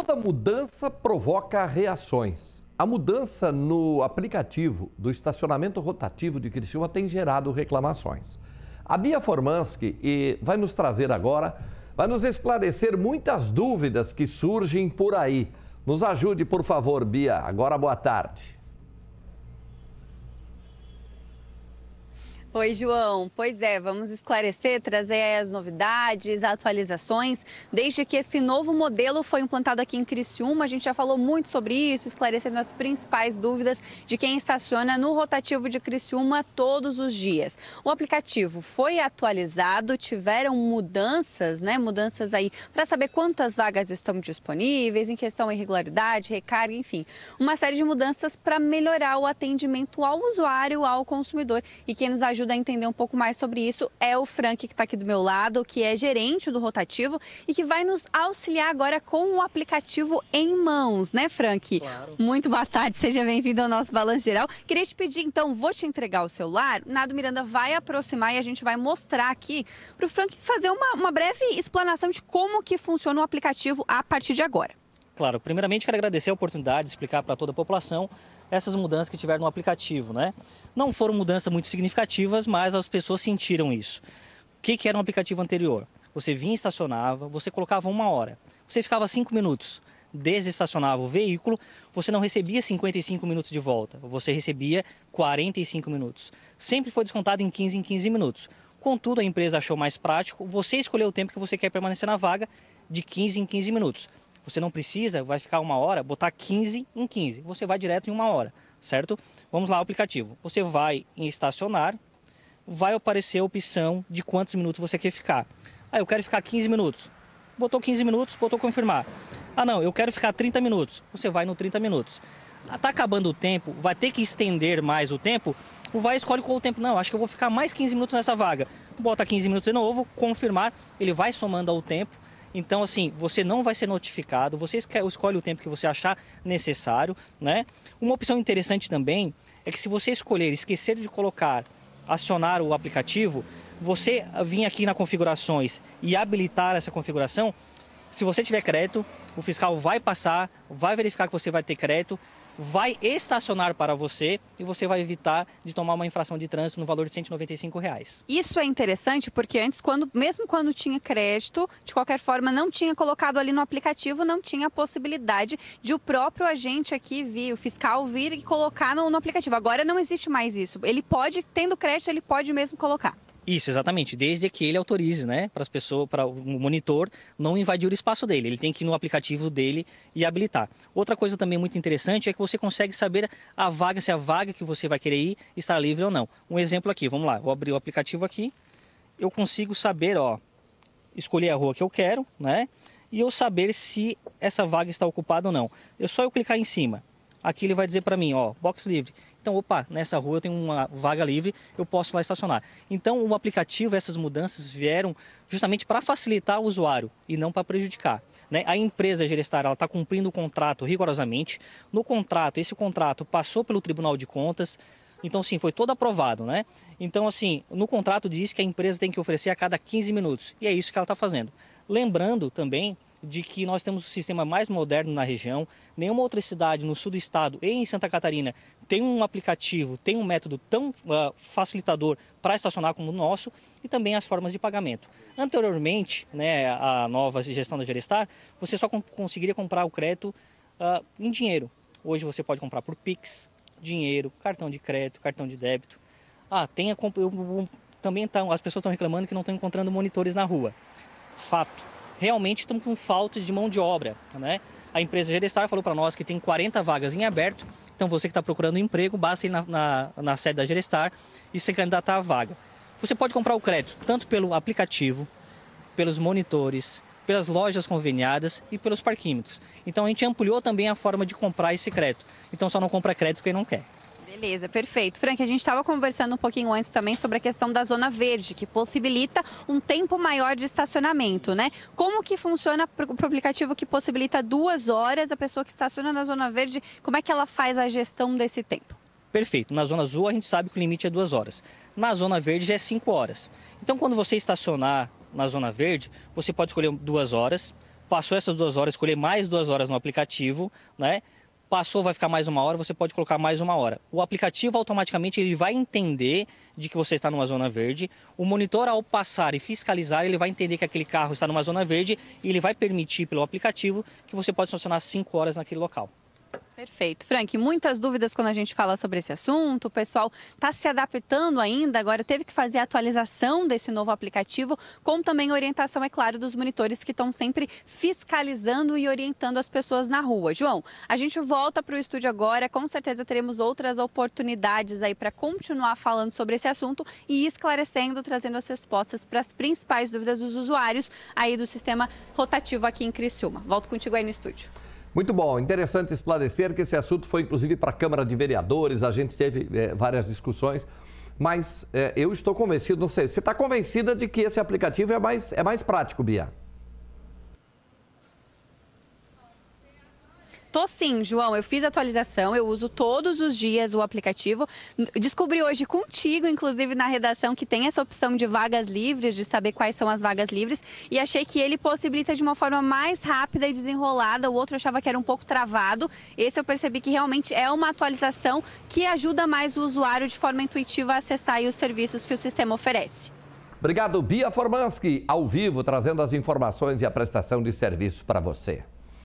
Toda mudança provoca reações. A mudança no aplicativo do estacionamento rotativo de Criciúma tem gerado reclamações. A Bia Formanski e vai nos trazer agora, vai nos esclarecer muitas dúvidas que surgem por aí. Nos ajude, por favor, Bia. Agora, boa tarde. Oi, João. Pois é, vamos esclarecer, trazer as novidades, atualizações. Desde que esse novo modelo foi implantado aqui em Criciúma, a gente já falou muito sobre isso, esclarecendo as principais dúvidas de quem estaciona no rotativo de Criciúma todos os dias. O aplicativo foi atualizado, tiveram mudanças, né? Mudanças aí para saber quantas vagas estão disponíveis, em questão irregularidade, recarga, enfim. Uma série de mudanças para melhorar o atendimento ao usuário, ao consumidor e quem nos ajuda ajuda a entender um pouco mais sobre isso é o Frank, que está aqui do meu lado, que é gerente do Rotativo e que vai nos auxiliar agora com o aplicativo em mãos, né, Frank? Claro. Muito boa tarde, seja bem-vindo ao nosso Balanço Geral. Queria te pedir, então, vou te entregar o celular. Nado Miranda vai aproximar e a gente vai mostrar aqui para o Frank fazer uma, uma breve explanação de como que funciona o aplicativo a partir de agora. Claro, primeiramente quero agradecer a oportunidade de explicar para toda a população essas mudanças que tiveram no aplicativo, né? Não foram mudanças muito significativas, mas as pessoas sentiram isso. O que, que era um aplicativo anterior? Você vinha e estacionava, você colocava uma hora, você ficava cinco minutos, desestacionava o veículo, você não recebia 55 minutos de volta, você recebia 45 minutos. Sempre foi descontado em 15 em 15 minutos. Contudo, a empresa achou mais prático você escolher o tempo que você quer permanecer na vaga de 15 em 15 minutos. Você não precisa, vai ficar uma hora, botar 15 em 15. Você vai direto em uma hora, certo? Vamos lá, aplicativo. Você vai em estacionar, vai aparecer a opção de quantos minutos você quer ficar. Ah, eu quero ficar 15 minutos. Botou 15 minutos, botou confirmar. Ah, não, eu quero ficar 30 minutos. Você vai no 30 minutos. Está ah, acabando o tempo, vai ter que estender mais o tempo. O vai escolhe qual o tempo. Não, acho que eu vou ficar mais 15 minutos nessa vaga. Bota 15 minutos de novo, confirmar, ele vai somando ao tempo então, assim, você não vai ser notificado, você escolhe o tempo que você achar necessário, né? Uma opção interessante também é que se você escolher esquecer de colocar, acionar o aplicativo, você vir aqui na configurações e habilitar essa configuração, se você tiver crédito, o fiscal vai passar, vai verificar que você vai ter crédito vai estacionar para você e você vai evitar de tomar uma infração de trânsito no valor de R$ 195. Reais. Isso é interessante porque antes, quando, mesmo quando tinha crédito, de qualquer forma não tinha colocado ali no aplicativo, não tinha a possibilidade de o próprio agente aqui vir, o fiscal vir e colocar no, no aplicativo. Agora não existe mais isso. Ele pode, tendo crédito, ele pode mesmo colocar. Isso, exatamente. Desde que ele autorize, né, para as pessoas, para o monitor não invadir o espaço dele. Ele tem que ir no aplicativo dele e habilitar. Outra coisa também muito interessante é que você consegue saber a vaga, se a vaga que você vai querer ir está livre ou não. Um exemplo aqui, vamos lá, vou abrir o aplicativo aqui. Eu consigo saber, ó, escolher a rua que eu quero, né? E eu saber se essa vaga está ocupada ou não. Eu é só eu clicar em cima. Aqui ele vai dizer para mim, ó, box livre. Então, opa, nessa rua eu tenho uma vaga livre, eu posso lá estacionar. Então, o aplicativo, essas mudanças vieram justamente para facilitar o usuário e não para prejudicar. Né? A empresa Gerestar está cumprindo o contrato rigorosamente. No contrato, esse contrato passou pelo Tribunal de Contas, então, sim, foi todo aprovado, né? Então, assim, no contrato diz que a empresa tem que oferecer a cada 15 minutos. E é isso que ela está fazendo. Lembrando também de que nós temos o sistema mais moderno na região. Nenhuma outra cidade no sul do estado e em Santa Catarina tem um aplicativo, tem um método tão uh, facilitador para estacionar como o nosso e também as formas de pagamento. Anteriormente, né, a nova gestão da Gerestar, você só conseguiria comprar o crédito uh, em dinheiro. Hoje você pode comprar por Pix, dinheiro, cartão de crédito, cartão de débito. Ah, tem a, eu, eu, também tá, as pessoas estão reclamando que não estão encontrando monitores na rua. Fato realmente estão com falta de mão de obra. Né? A empresa Gerestar falou para nós que tem 40 vagas em aberto, então você que está procurando emprego, basta ir na, na, na sede da Gerestar e se candidatar à vaga. Você pode comprar o crédito tanto pelo aplicativo, pelos monitores, pelas lojas conveniadas e pelos parquímetros. Então a gente ampliou também a forma de comprar esse crédito. Então só não compra crédito quem não quer. Beleza, perfeito. Frank, a gente estava conversando um pouquinho antes também sobre a questão da zona verde, que possibilita um tempo maior de estacionamento, né? Como que funciona o aplicativo que possibilita duas horas a pessoa que estaciona na zona verde, como é que ela faz a gestão desse tempo? Perfeito. Na zona azul a gente sabe que o limite é duas horas. Na zona verde já é cinco horas. Então quando você estacionar na zona verde, você pode escolher duas horas. Passou essas duas horas, escolher mais duas horas no aplicativo, né? Passou, vai ficar mais uma hora, você pode colocar mais uma hora. O aplicativo automaticamente ele vai entender de que você está numa zona verde. O monitor, ao passar e fiscalizar, ele vai entender que aquele carro está numa zona verde e ele vai permitir pelo aplicativo que você pode estacionar 5 horas naquele local. Perfeito. Frank, muitas dúvidas quando a gente fala sobre esse assunto. O pessoal está se adaptando ainda, agora teve que fazer a atualização desse novo aplicativo, como também orientação, é claro, dos monitores que estão sempre fiscalizando e orientando as pessoas na rua. João, a gente volta para o estúdio agora, com certeza teremos outras oportunidades aí para continuar falando sobre esse assunto e esclarecendo, trazendo as respostas para as principais dúvidas dos usuários aí do sistema rotativo aqui em Criciúma. Volto contigo aí no estúdio. Muito bom, interessante esclarecer que esse assunto foi inclusive para a Câmara de Vereadores, a gente teve é, várias discussões, mas é, eu estou convencido, não sei, você está convencida de que esse aplicativo é mais, é mais prático, Bia? Tô sim, João. Eu fiz atualização, eu uso todos os dias o aplicativo. Descobri hoje contigo, inclusive na redação, que tem essa opção de vagas livres, de saber quais são as vagas livres, e achei que ele possibilita de uma forma mais rápida e desenrolada. O outro achava que era um pouco travado. Esse eu percebi que realmente é uma atualização que ajuda mais o usuário de forma intuitiva a acessar os serviços que o sistema oferece. Obrigado, Bia Formanski, ao vivo, trazendo as informações e a prestação de serviços para você.